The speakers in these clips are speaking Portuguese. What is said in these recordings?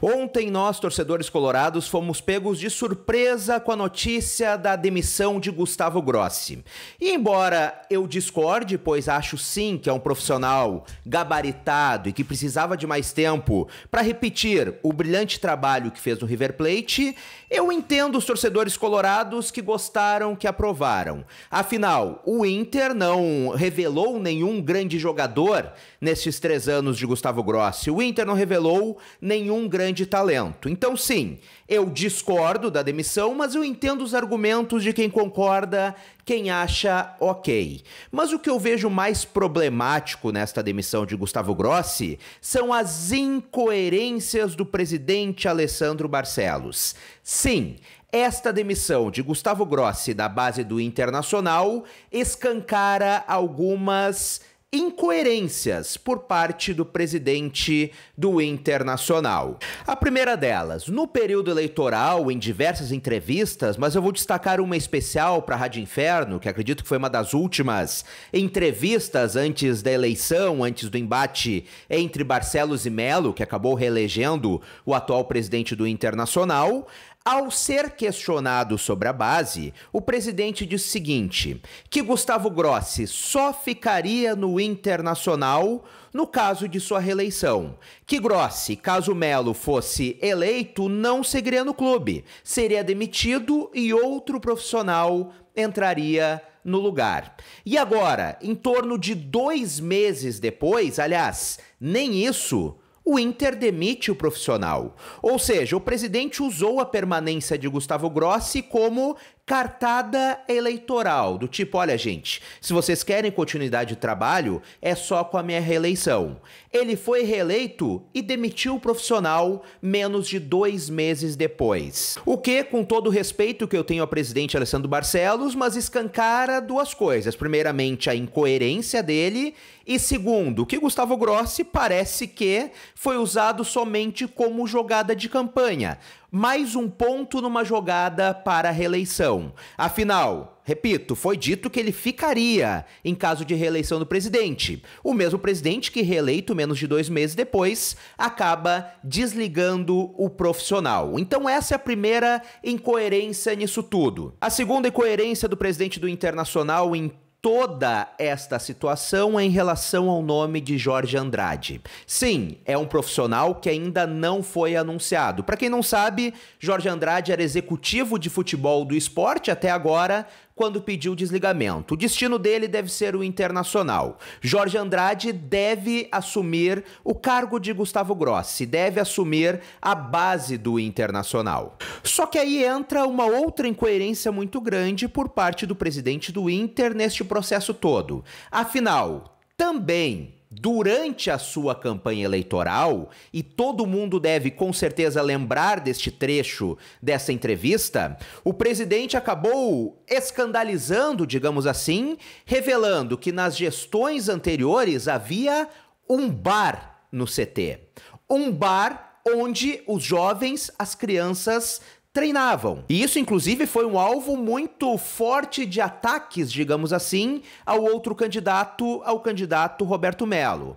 Ontem nós, torcedores colorados, fomos pegos de surpresa com a notícia da demissão de Gustavo Grossi. E embora eu discorde, pois acho sim que é um profissional gabaritado e que precisava de mais tempo para repetir o brilhante trabalho que fez no River Plate, eu entendo os torcedores colorados que gostaram, que aprovaram. Afinal, o Inter não revelou nenhum grande jogador nesses três anos de Gustavo Grossi. O Inter não revelou nenhum grande grande talento. Então, sim, eu discordo da demissão, mas eu entendo os argumentos de quem concorda, quem acha ok. Mas o que eu vejo mais problemático nesta demissão de Gustavo Grossi são as incoerências do presidente Alessandro Barcelos. Sim, esta demissão de Gustavo Grossi da base do Internacional escancara algumas incoerências por parte do presidente do Internacional. A primeira delas, no período eleitoral, em diversas entrevistas, mas eu vou destacar uma especial para a Rádio Inferno, que acredito que foi uma das últimas entrevistas antes da eleição, antes do embate entre Barcelos e Melo, que acabou reelegendo o atual presidente do Internacional, ao ser questionado sobre a base, o presidente disse o seguinte: que Gustavo Grossi só ficaria no Internacional no caso de sua reeleição. Que Grossi, caso Melo fosse eleito, não seguiria no clube, seria demitido e outro profissional entraria no lugar. E agora, em torno de dois meses depois, aliás, nem isso o Inter demite o profissional. Ou seja, o presidente usou a permanência de Gustavo Grossi como cartada eleitoral, do tipo, olha gente, se vocês querem continuidade de trabalho, é só com a minha reeleição. Ele foi reeleito e demitiu o profissional menos de dois meses depois. O que, com todo o respeito que eu tenho ao presidente Alessandro Barcelos, mas escancara duas coisas. Primeiramente, a incoerência dele e segundo, que Gustavo Grossi parece que foi usado somente como jogada de campanha. Mais um ponto numa jogada para a reeleição. Afinal, repito, foi dito que ele ficaria em caso de reeleição do presidente. O mesmo presidente que, reeleito menos de dois meses depois, acaba desligando o profissional. Então, essa é a primeira incoerência nisso tudo. A segunda incoerência do presidente do Internacional em toda esta situação é em relação ao nome de Jorge Andrade. Sim, é um profissional que ainda não foi anunciado. Para quem não sabe, Jorge Andrade era executivo de futebol do esporte até agora, quando pediu desligamento. O destino dele deve ser o internacional. Jorge Andrade deve assumir o cargo de Gustavo Grossi, deve assumir a base do internacional. Só que aí entra uma outra incoerência muito grande por parte do presidente do Inter neste processo todo. Afinal, também durante a sua campanha eleitoral, e todo mundo deve com certeza lembrar deste trecho dessa entrevista, o presidente acabou escandalizando, digamos assim, revelando que nas gestões anteriores havia um bar no CT. Um bar onde os jovens, as crianças treinavam. E isso, inclusive, foi um alvo muito forte de ataques, digamos assim, ao outro candidato, ao candidato Roberto Melo.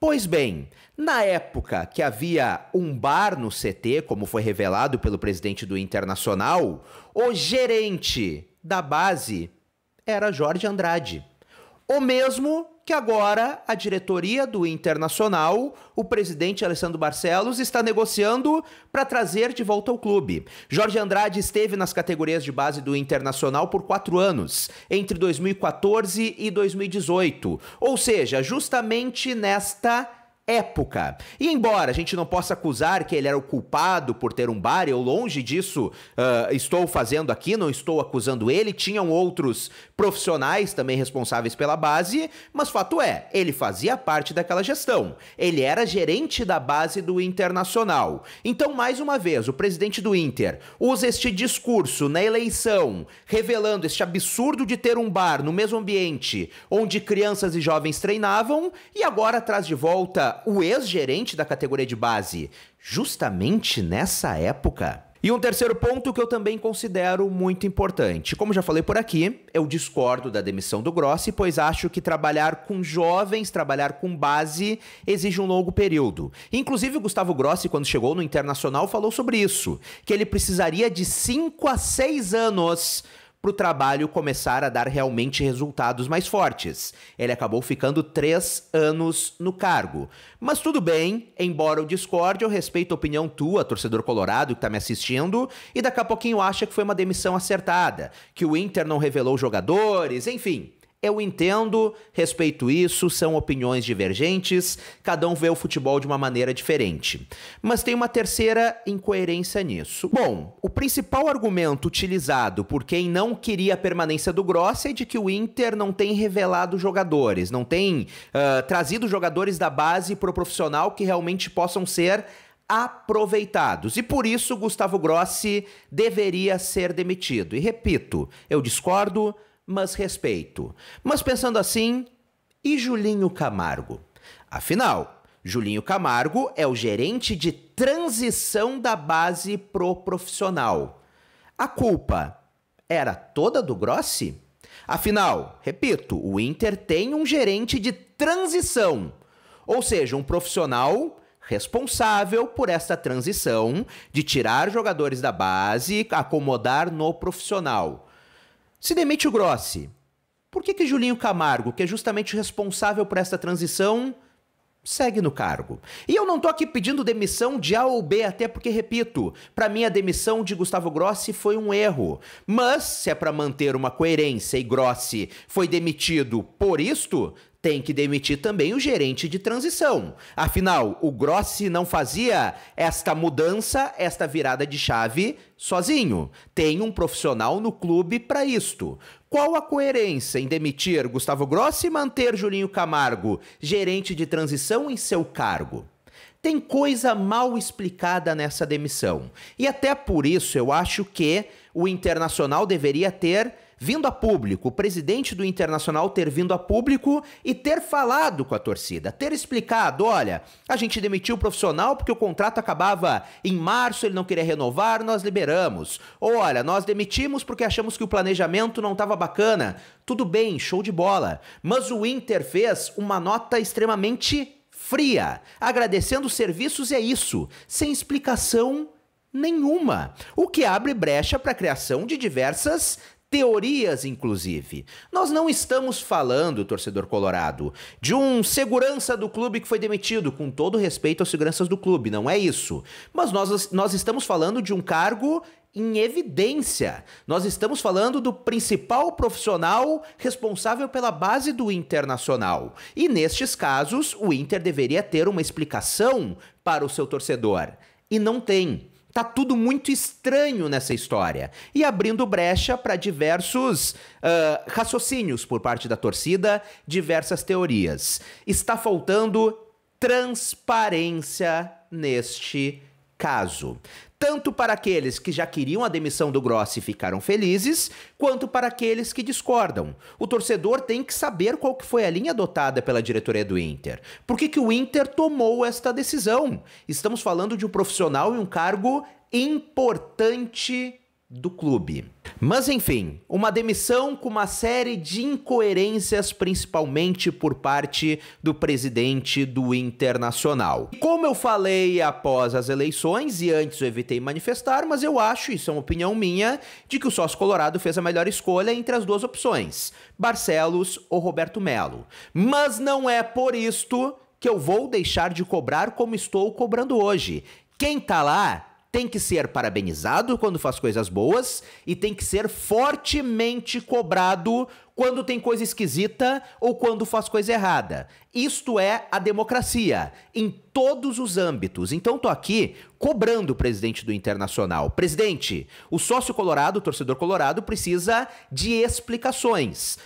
Pois bem, na época que havia um bar no CT, como foi revelado pelo presidente do Internacional, o gerente da base era Jorge Andrade. O mesmo que agora a diretoria do Internacional, o presidente Alessandro Barcelos, está negociando para trazer de volta ao clube. Jorge Andrade esteve nas categorias de base do Internacional por quatro anos, entre 2014 e 2018, ou seja, justamente nesta época. E embora a gente não possa acusar que ele era o culpado por ter um bar, eu longe disso uh, estou fazendo aqui, não estou acusando ele, tinham outros profissionais também responsáveis pela base, mas fato é, ele fazia parte daquela gestão. Ele era gerente da base do Internacional. Então, mais uma vez, o presidente do Inter usa este discurso na eleição, revelando este absurdo de ter um bar no mesmo ambiente onde crianças e jovens treinavam e agora traz de volta o ex-gerente da categoria de base, justamente nessa época. E um terceiro ponto que eu também considero muito importante. Como já falei por aqui, eu discordo da demissão do Grossi, pois acho que trabalhar com jovens, trabalhar com base, exige um longo período. Inclusive, o Gustavo Grossi, quando chegou no Internacional, falou sobre isso, que ele precisaria de 5 a 6 anos para o trabalho começar a dar realmente resultados mais fortes. Ele acabou ficando três anos no cargo. Mas tudo bem, embora eu discorde, eu respeito a opinião tua, torcedor colorado que está me assistindo, e daqui a pouquinho acha que foi uma demissão acertada, que o Inter não revelou jogadores, enfim. Eu entendo, respeito isso, são opiniões divergentes, cada um vê o futebol de uma maneira diferente. Mas tem uma terceira incoerência nisso. Bom, o principal argumento utilizado por quem não queria a permanência do Grossi é de que o Inter não tem revelado jogadores, não tem uh, trazido jogadores da base para o profissional que realmente possam ser aproveitados. E por isso Gustavo Grossi deveria ser demitido. E repito, eu discordo mas respeito. Mas pensando assim, e Julinho Camargo? Afinal, Julinho Camargo é o gerente de transição da base pro profissional. A culpa era toda do Grossi? Afinal, repito, o Inter tem um gerente de transição, ou seja, um profissional responsável por essa transição de tirar jogadores da base, e acomodar no profissional. Se demite o Grossi, por que, que Julinho Camargo, que é justamente responsável por essa transição, segue no cargo. E eu não tô aqui pedindo demissão de A ou B, até porque, repito, para mim a demissão de Gustavo Grossi foi um erro. Mas, se é para manter uma coerência e Grossi foi demitido por isto, tem que demitir também o gerente de transição. Afinal, o Grossi não fazia esta mudança, esta virada de chave sozinho. Tem um profissional no clube para isto. Qual a coerência em demitir Gustavo Grossi e manter Julinho Camargo, gerente de transição, em seu cargo? Tem coisa mal explicada nessa demissão. E até por isso eu acho que o Internacional deveria ter vindo a público, o presidente do Internacional ter vindo a público e ter falado com a torcida, ter explicado: olha, a gente demitiu o profissional porque o contrato acabava em março, ele não queria renovar, nós liberamos. Ou, olha, nós demitimos porque achamos que o planejamento não estava bacana. Tudo bem, show de bola. Mas o Inter fez uma nota extremamente fria, agradecendo os serviços e é isso, sem explicação nenhuma, o que abre brecha para a criação de diversas teorias, inclusive. Nós não estamos falando, torcedor colorado, de um segurança do clube que foi demitido, com todo respeito aos seguranças do clube, não é isso. Mas nós, nós estamos falando de um cargo em evidência. Nós estamos falando do principal profissional responsável pela base do internacional. E nestes casos, o Inter deveria ter uma explicação para o seu torcedor. E não tem. Tá tudo muito estranho nessa história e abrindo brecha para diversos uh, raciocínios por parte da torcida, diversas teorias. Está faltando transparência neste caso, tanto para aqueles que já queriam a demissão do Grossi e ficaram felizes, quanto para aqueles que discordam. O torcedor tem que saber qual que foi a linha adotada pela diretoria do Inter. Por que, que o Inter tomou esta decisão? Estamos falando de um profissional e um cargo importante do clube. Mas enfim, uma demissão com uma série de incoerências, principalmente por parte do presidente do Internacional. Como eu falei após as eleições, e antes eu evitei manifestar, mas eu acho, isso é uma opinião minha, de que o sócio colorado fez a melhor escolha entre as duas opções, Barcelos ou Roberto Melo. Mas não é por isto que eu vou deixar de cobrar como estou cobrando hoje. Quem tá lá tem que ser parabenizado quando faz coisas boas e tem que ser fortemente cobrado quando tem coisa esquisita ou quando faz coisa errada. Isto é a democracia em todos os âmbitos. Então tô aqui cobrando o presidente do Internacional. Presidente, o sócio colorado, o torcedor colorado precisa de explicações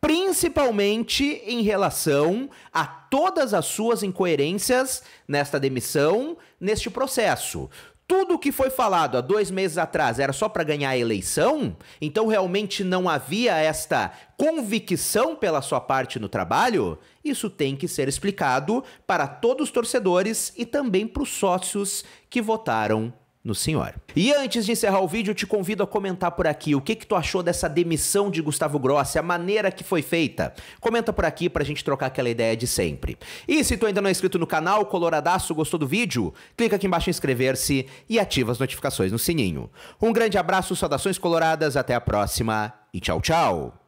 principalmente em relação a todas as suas incoerências nesta demissão, neste processo tudo o que foi falado há dois meses atrás era só para ganhar a eleição, então realmente não havia esta convicção pela sua parte no trabalho, isso tem que ser explicado para todos os torcedores e também para os sócios que votaram no senhor. E antes de encerrar o vídeo, eu te convido a comentar por aqui o que que tu achou dessa demissão de Gustavo Grossi, a maneira que foi feita. Comenta por aqui pra gente trocar aquela ideia de sempre. E se tu ainda não é inscrito no canal, coloradaço, gostou do vídeo? Clica aqui embaixo em inscrever-se e ativa as notificações no sininho. Um grande abraço, saudações coloradas, até a próxima e tchau, tchau!